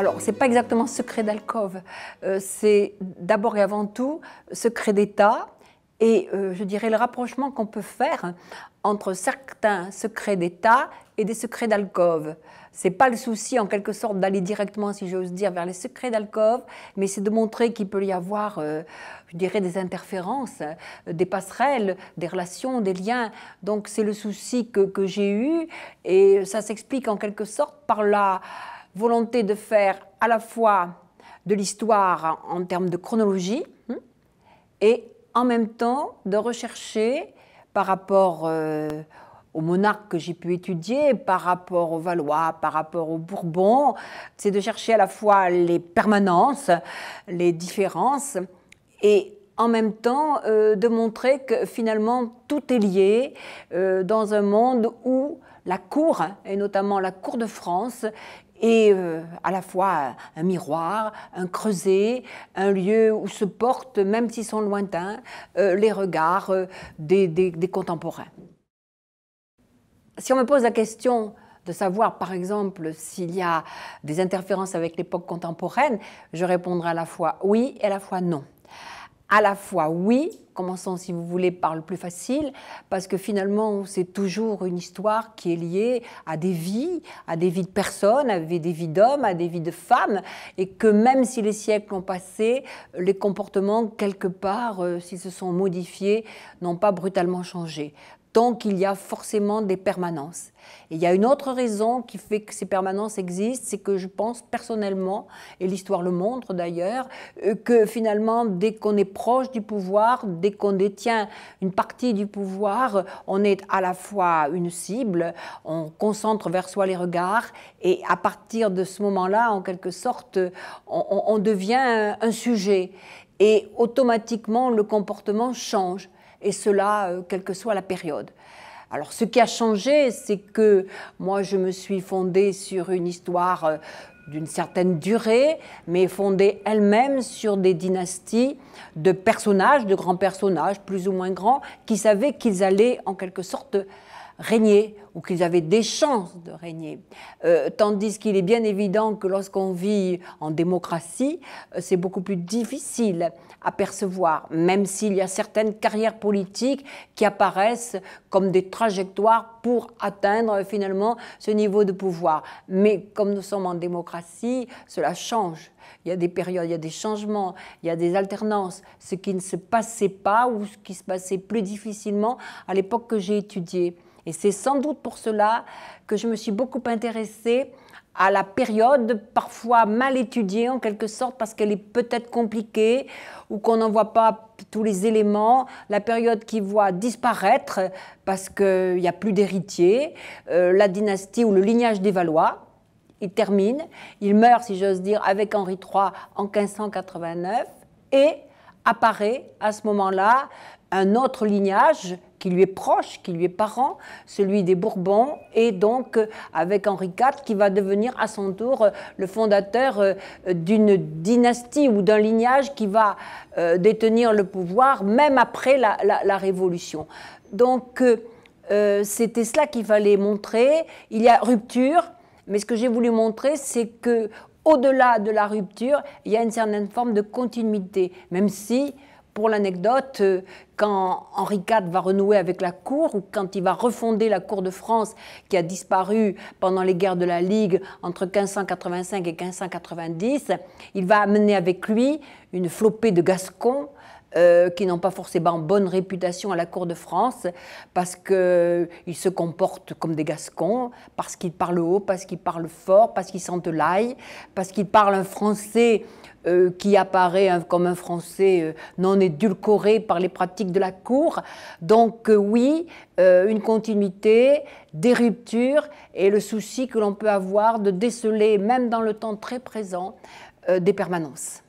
Alors, ce n'est pas exactement secret d'Alcove, euh, c'est d'abord et avant tout secret d'État et euh, je dirais le rapprochement qu'on peut faire entre certains secrets d'État et des secrets d'alcove. C'est pas le souci en quelque sorte d'aller directement, si j'ose dire, vers les secrets d'Alcove, mais c'est de montrer qu'il peut y avoir, euh, je dirais, des interférences, des passerelles, des relations, des liens. Donc c'est le souci que, que j'ai eu et ça s'explique en quelque sorte par la volonté de faire à la fois de l'histoire en termes de chronologie hmm, et en même temps de rechercher par rapport euh, aux monarques que j'ai pu étudier, par rapport aux Valois, par rapport aux Bourbons, c'est de chercher à la fois les permanences, les différences, et en même temps euh, de montrer que finalement tout est lié euh, dans un monde où la cour, et notamment la cour de France, est euh, à la fois un miroir, un creuset, un lieu où se portent, même s'ils sont lointains, euh, les regards euh, des contemporains. Si on me pose la question de savoir, par exemple, s'il y a des interférences avec l'époque contemporaine, je répondrai à la fois oui et à la fois non à la fois oui, commençons si vous voulez par le plus facile, parce que finalement c'est toujours une histoire qui est liée à des vies, à des vies de personnes, à des vies d'hommes, à des vies de femmes, et que même si les siècles ont passé, les comportements quelque part, euh, s'ils se sont modifiés, n'ont pas brutalement changé tant qu'il y a forcément des permanences. il y a une autre raison qui fait que ces permanences existent, c'est que je pense personnellement, et l'histoire le montre d'ailleurs, euh, que finalement dès qu'on est proche du pouvoir, dès qu'on détient une partie du pouvoir, on est à la fois une cible, on concentre vers soi les regards, et à partir de ce moment-là, en quelque sorte, on devient un sujet. Et automatiquement, le comportement change et cela euh, quelle que soit la période. Alors ce qui a changé, c'est que moi je me suis fondée sur une histoire euh, d'une certaine durée, mais fondée elle-même sur des dynasties de personnages, de grands personnages, plus ou moins grands, qui savaient qu'ils allaient en quelque sorte régner ou qu'ils avaient des chances de régner. Euh, tandis qu'il est bien évident que lorsqu'on vit en démocratie, euh, c'est beaucoup plus difficile à percevoir, même s'il y a certaines carrières politiques qui apparaissent comme des trajectoires pour atteindre euh, finalement ce niveau de pouvoir. Mais comme nous sommes en démocratie, cela change. Il y a des périodes, il y a des changements, il y a des alternances, ce qui ne se passait pas ou ce qui se passait plus difficilement à l'époque que j'ai étudié. Et c'est sans doute pour cela que je me suis beaucoup intéressée à la période, parfois mal étudiée en quelque sorte, parce qu'elle est peut-être compliquée ou qu'on n'en voit pas tous les éléments, la période qui voit disparaître parce qu'il n'y a plus d'héritiers, euh, la dynastie ou le lignage des Valois. Il termine, il meurt, si j'ose dire, avec Henri III en 1589 et apparaît à ce moment-là un autre lignage qui lui est proche, qui lui est parent, celui des Bourbons, et donc euh, avec Henri IV qui va devenir à son tour euh, le fondateur euh, d'une dynastie ou d'un lignage qui va détenir le pouvoir même après la, Révolution. Donc c'était cela qu'il fallait montrer. Il y a rupture, mais ce que j'ai voulu montrer, c'est que au-delà de la rupture, il y a une certaine forme de continuité, même si pour l'anecdote, euh, quand Henri IV va renouer avec la cour ou quand il va refonder la cour de France qui a disparu pendant les guerres de la Ligue entre 1585 et 1590, il va amener avec lui une flopée de Gascons euh, qui n'ont pas forcément bonne réputation à la cour de France parce qu'ils euh, se comportent comme des gascons, parce qu'ils parlent haut, parce qu'ils parlent fort, parce qu'ils sentent l'ail, parce qu'ils parlent un français euh, qui apparaît hein, comme un français non édulcoré par les pratiques de la cour. Donc oui, une continuité, des ruptures et le souci que l'on peut avoir de déceler, même dans le temps très présent, des permanences.